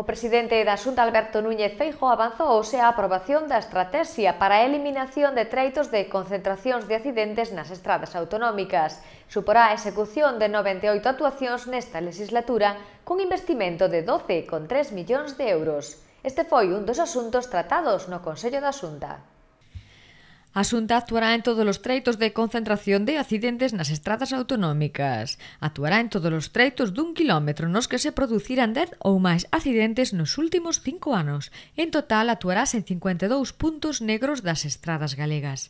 O presidente da Xunta Alberto Núñez Feijo avanzou se a aprobación da estrategia para a eliminación de treitos de concentracións de accidentes nas estradas autonómicas. Suporá a execución de 98 actuacións nesta legislatura cun investimento de 12,3 millóns de euros. Este foi un dos asuntos tratados no Consello da Xunta. A Xunta actuará en todos os treitos de concentración de accidentes nas estradas autonómicas. Actuará en todos os treitos dun quilómetro nos que se produciran 10 ou máis accidentes nos últimos cinco anos. En total, actuarás en 52 puntos negros das estradas galegas.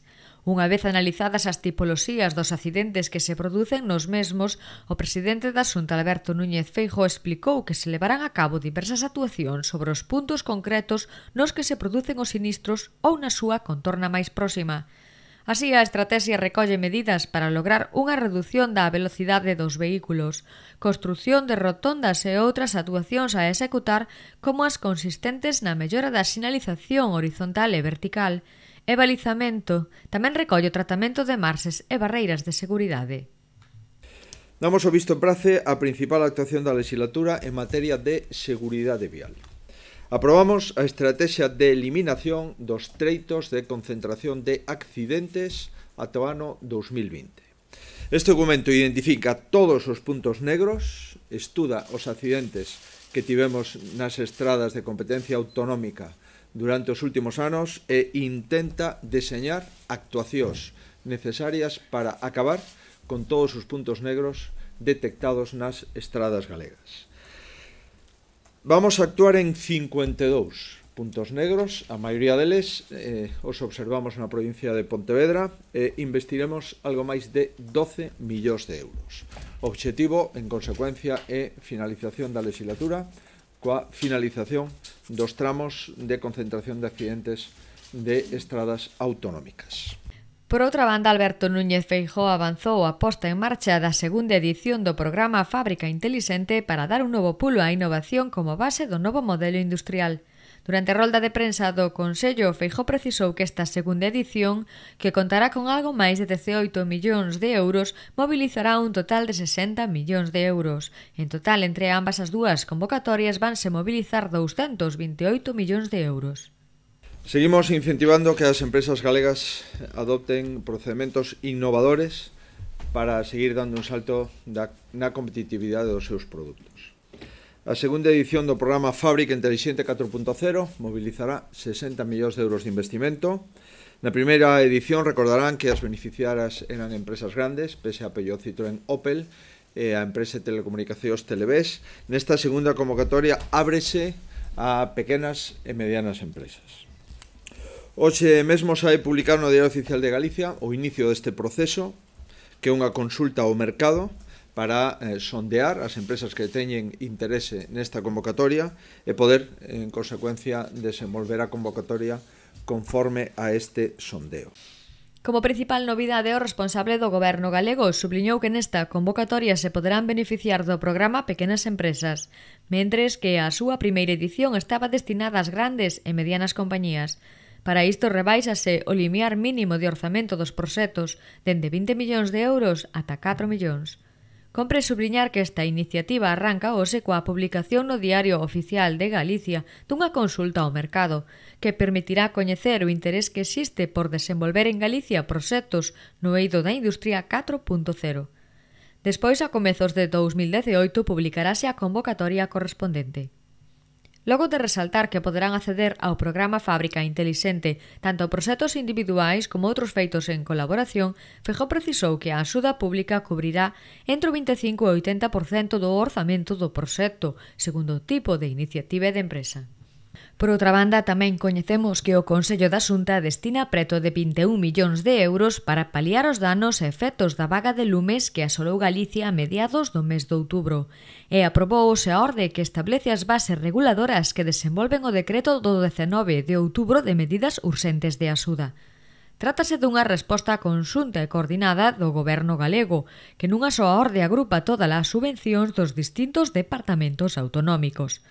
Unha vez analizadas as tipoloxías dos accidentes que se producen nos mesmos, o presidente da Xunta Alberto Núñez Feijo explicou que se levarán a cabo diversas actuacións sobre os puntos concretos nos que se producen os sinistros ou na súa contorna máis próxima. Así, a estrategia recolle medidas para lograr unha reducción da velocidade dos vehículos, construción de rotondas e outras actuacións a executar como as consistentes na mellora da sinalización horizontal e vertical, e balizamento. Tamén recolle o tratamento de marxes e barreiras de seguridade. Damos o visto en prace a principal actuación da legislatura en materia de seguridade vial. Aprobamos a estrategia de eliminación dos treitos de concentración de accidentes ata o ano 2020. Este documento identifica todos os puntos negros, estuda os accidentes que tivemos nas estradas de competencia autonómica durante os últimos anos e intenta deseñar actuacións necesarias para acabar con todos os puntos negros detectados nas estradas galegas. Vamos a actuar en 52 puntos negros, a maioría deles eh, os observamos na provincia de Pontevedra e investiremos algo máis de 12 millóns de euros. O objetivo, en consecuencia, é finalización da legislatura coa finalización dos tramos de concentración de accidentes de estradas autonómicas. Por outra banda, Alberto Núñez Feijó avanzou a posta en marcha da segunda edición do programa Fábrica Intelixente para dar un novo pulo á innovación como base do novo modelo industrial. Durante a rolda de prensa do Consello, Feijó precisou que esta segunda edición, que contará con algo máis de 18 millóns de euros, mobilizará un total de 60 millóns de euros. En total, entre ambas as dúas convocatorias vanse mobilizar 228 millóns de euros. Seguimos incentivando que as empresas galegas adopten procedementos innovadores para seguir dando un salto na competitividade dos seus produtos. A segunda edición do programa Fábrica Inteligente 4.0 mobilizará 60 millóns de euros de investimento. Na primeira edición recordarán que as beneficiaras eran empresas grandes, pese a Peugeot, Citroën, Opel e a empresa de telecomunicacións Televés. Nesta segunda convocatoria ábrese a pequenas e medianas empresas. Hoxe mesmo sae publicar no Diario Oficial de Galicia o inicio deste proceso, que é unha consulta ao mercado para eh, sondear as empresas que teñen interese nesta convocatoria e poder, en consecuencia, desenvolver a convocatoria conforme a este sondeo. Como principal novidade, o responsable do Goberno galego subliñou que nesta convocatoria se poderán beneficiar do programa pequenas empresas, mentres que a súa primeira edición estaba destinada ás grandes e medianas compañías. Para isto rebaixase o limiar mínimo de orzamento dos proxectos dende 20 millóns de euros ata 4 millóns. Compre subliñar que esta iniciativa arranca hoxe coa publicación no Diario Oficial de Galicia dunha consulta ao mercado, que permitirá coñecer o interés que existe por desenvolver en Galicia proxectos no eido da industria 4.0. Despois, a comezos de 2018, publicarase a convocatoria correspondente. Logo de resaltar que poderán acceder ao programa Fábrica Intelixente tanto proxectos individuais como outros feitos en colaboración, Fejó precisou que a axuda pública cubrirá entre o 25 e o 80% do orzamento do proxecto, segundo o tipo de iniciativa de empresa. Por outra banda, tamén coñecemos que o Consello da Xunta destina preto de 21 millóns de euros para paliar os danos e efectos da vaga de lumes que asolou Galicia a mediados do mes de outubro e aprobouse a orde que establece as bases reguladoras que desenvolven o decreto do 19 de outubro de medidas urxentes de axuda. Trátase dunha resposta conxunta e coordinada do goberno galego, que nunha soa orde agrupa todas as subvencións dos distintos departamentos autonómicos.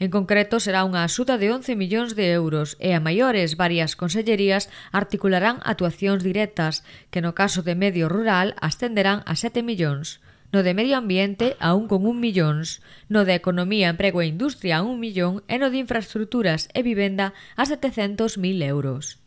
En concreto, será unha axuda de 11 millóns de euros e a maiores varias consellerías articularán actuacións directas que no caso de medio rural ascenderán a 7 millóns no de Medio Ambiente a con un millóns, no de Economía, Emprego e Industria a un millón e no de Infraestructuras e Vivenda a 700.000 euros.